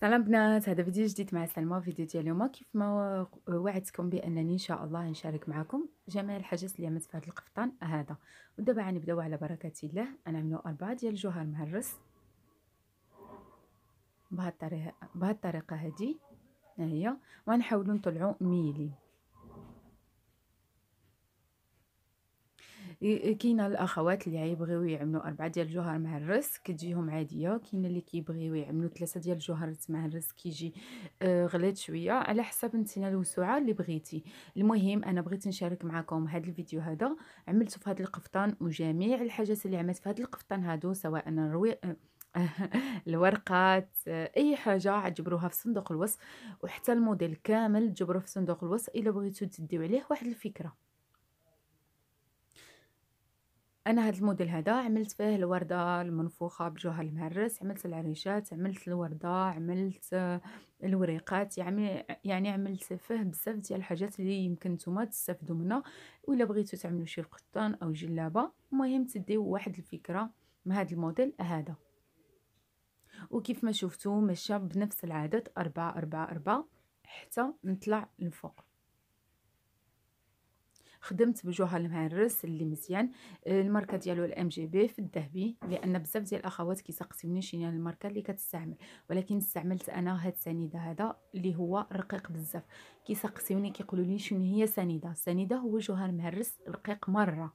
سلام بنات هذا فيديو جديد مع سلمى فيديو ديال اليوم كيف ما وعدتكم بانني ان شاء الله نشارك معكم جميع الحاجات اللي عملت في هذا القفطان هذا ودابا غنبداو على بركه الله غنعملو اربعه ديال الجوهر مهرس بهاد الطريقه بهاد الطريقه هذه ها هي وغنحاولوا نطلعوا ميلي كاينه الاخوات اللي يبغيو يعملوا اربعه ديال الجوهر مع الرز كتجيهم عاديه كاين اللي كيبغيو يعملوا ثلاثه ديال الجوهر مع الرز كيجي آه، غليت شويه على حسب نتينا الوسعه اللي بغيتي المهم انا بغيت نشارك معكم هذا الفيديو هذا عملته في هذا القفطان وجميع الحاجات اللي عملت في هذا القفطان هادو سواء الروي آه، الورقات آه، اي حاجه عجبروها في صندوق الوصف وحتى الموديل كامل جبروه في صندوق الوصف الا بغيتو تديو عليه واحد الفكره انا هاد الموديل هذا عملت فيه الورده المنفوخه بجوها المهرس عملت العريشات عملت الورده عملت آه، الوريقات يعني يعني عملت فيه بزاف ديال الحاجات اللي يمكن نتوما تستافدوا منها ولا بغيتو تعملوا شي قطان او جلابه المهم تديو واحد الفكره من هاد الموديل هذا وكيف ما شفتوا مشى بنفس العدد أربعة أربعة أربعة حتى نطلع لفوق خدمت بجوهر المهرس اللي مزيان آه، الماركه ديالو الام جي بي في الذهبي لان بزاف ديال الاخوات كيسقسيوني شنو الماركه اللي كتستعمل ولكن استعملت انا هاد السنيده هذا اللي هو رقيق بزاف كيسقسيوني كيقولوا لي شنو هي سنيده سنيده هو جوهر مهرس رقيق مره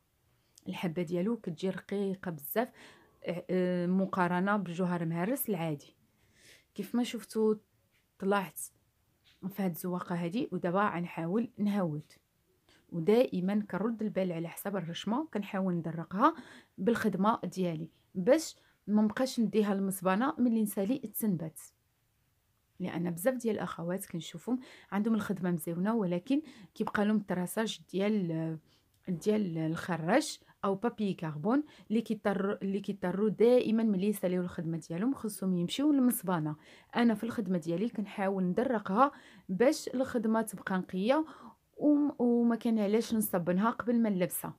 الحبه ديالو كتجي رقيقه بزاف آه، آه، مقارنه بجوهر مهرس العادي كيف ما شفتوا طلعت في هاد الزواقه هادي ودابا غنحاول نهود ودائما كنرد البال على حساب الرشمه كنحاول ندرقها بالخدمه ديالي باش ما نبقاش نديها للمصبانه ملي نسالي تسنبات لان بزاف ديال الاخوات كنشوفهم عندهم الخدمه مزيونه ولكن كيبقى لهم التراساج ديال ديال الخراج او بابي كاربون اللي كيضطر اللي كيضطروا دائما ملي يساليو الخدمه ديالهم خصهم يمشيو للمصبانه انا في الخدمه ديالي كنحاول ندرقها باش الخدمه تبقى نقيه وما كان علاش نصبنها قبل ما نلبسها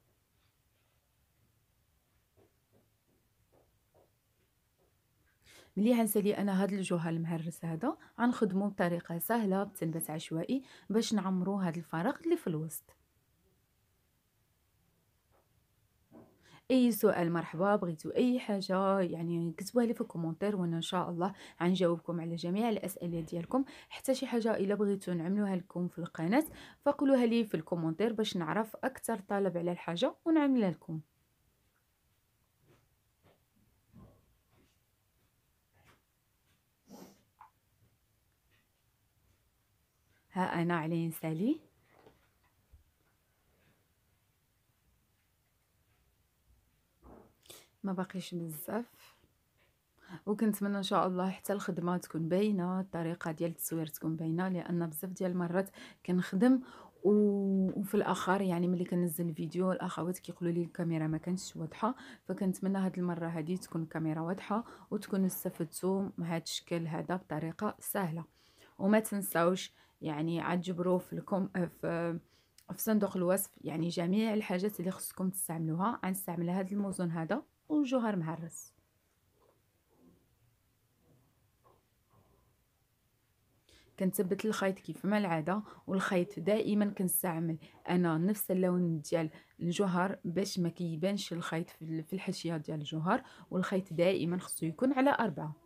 ملي غنسالي انا هاد الجوهر المهرس هذا غنخدمو بطريقه سهله بتلبس عشوائي باش نعمرو هاد الفراغ اللي في الوسط اي سؤال مرحبا بغيتو اي حاجه يعني كتبوها لي في الكومونتير وانا ان شاء الله غنجاوبكم على جميع الاسئله ديالكم حتى شي حاجه الا بغيتو نعملوها لكم في القناه فقولوها لي في الكومونتير باش نعرف اكثر طلب على الحاجه ونعملها لكم ها انا علي سالي ما باقيش بزاف وكنتمنى ان شاء الله حتى الخدمه تكون باينه الطريقه ديال التصوير تكون باينه لان بزاف ديال المرات كنخدم وفي الاخر يعني ملي كنزل الفيديو الاخوات كيقولوا لي الكاميرا ما كانتش واضحه فكنتمنى هاد المره هادي تكون الكاميرا واضحه وتكونوا استفدتوا من هاد الشكل هذا بطريقه سهله وما تنساوش يعني عاد جبروا في الكم في في صندوق الوصف يعني جميع الحاجات اللي خصكم تستعملوها غنستعمل هذا الموزون هذا وجوهر مهرس كنثبت الخيط كيف ما العاده والخيط دائما كنستعمل انا نفس اللون ديال الجوهر باش ما كيبانش الخيط في الحشيه ديال الجوهر والخيط دائما خصو يكون على أربعة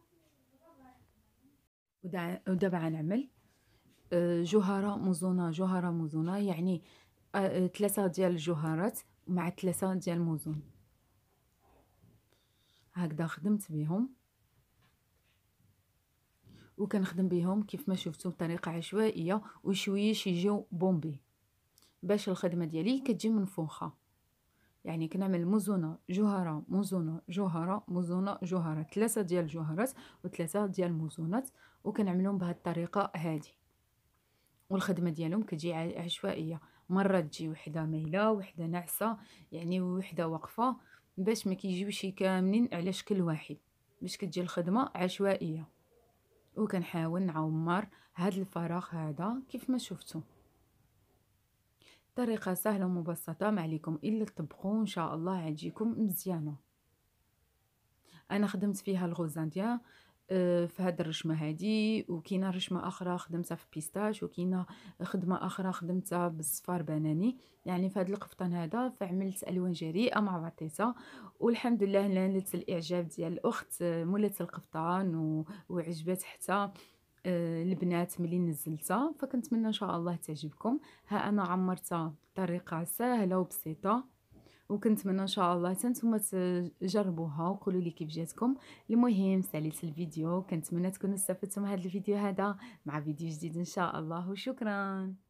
ودابا نعمل آه، جوهره موزونه جوهره موزونه يعني آه، آه، ثلاثه ديال الجوهرات مع ثلاثه ديال الموزون هكذا خدمت بهم وكنخدم بهم كيف ما شفتوا بطريقه عشوائيه وشويش يجيو بومبي باش الخدمه ديالي كتجي منفوخه يعني كنعمل مزونه جوهره مزونه جوهره مزونه جوهره ثلاثه ديال الجوهرات وثلاثه ديال المزونات وكنعملهم بهذه الطريقه هذه والخدمه ديالهم كتجي عشوائيه مره تجي وحده مايله وحده ناعسه يعني وحده واقفه باش ما كيجيوش كاملين على شكل واحد باش كتجي الخدمه عشوائيه وكنحاول نعمر هاد الفراغ هذا كيف ما شفتو طريقه سهله ومبسطه ما عليكم الا تطبقوا ان شاء الله غتجيكم مزيانه انا خدمت فيها الغوزان ديال آه، في هاد الرشمه هادي وكاينه رشمه اخرى خدمتها في بيستاش وكاينه خدمه اخرى خدمتها بالصفار بناني يعني في هاد القفطان هذا فعملت الوان جريئه مع بعضيتها والحمد لله نالت الاعجاب ديال الاخت آه، مولات القفطان وعجبات حتى آه، البنات ملي نزلتها فكنتمنى ان شاء الله تعجبكم ها انا عمرتها بطريقه سهله وبسيطه وكنتمنى ان شاء الله حتى نتوما تجربوها وقولوا لي كيف جاتكم المهم ساليت الفيديو كنتمنى تكونوا استفدتم من هذا الفيديو هذا مع فيديو جديد ان شاء الله وشكرا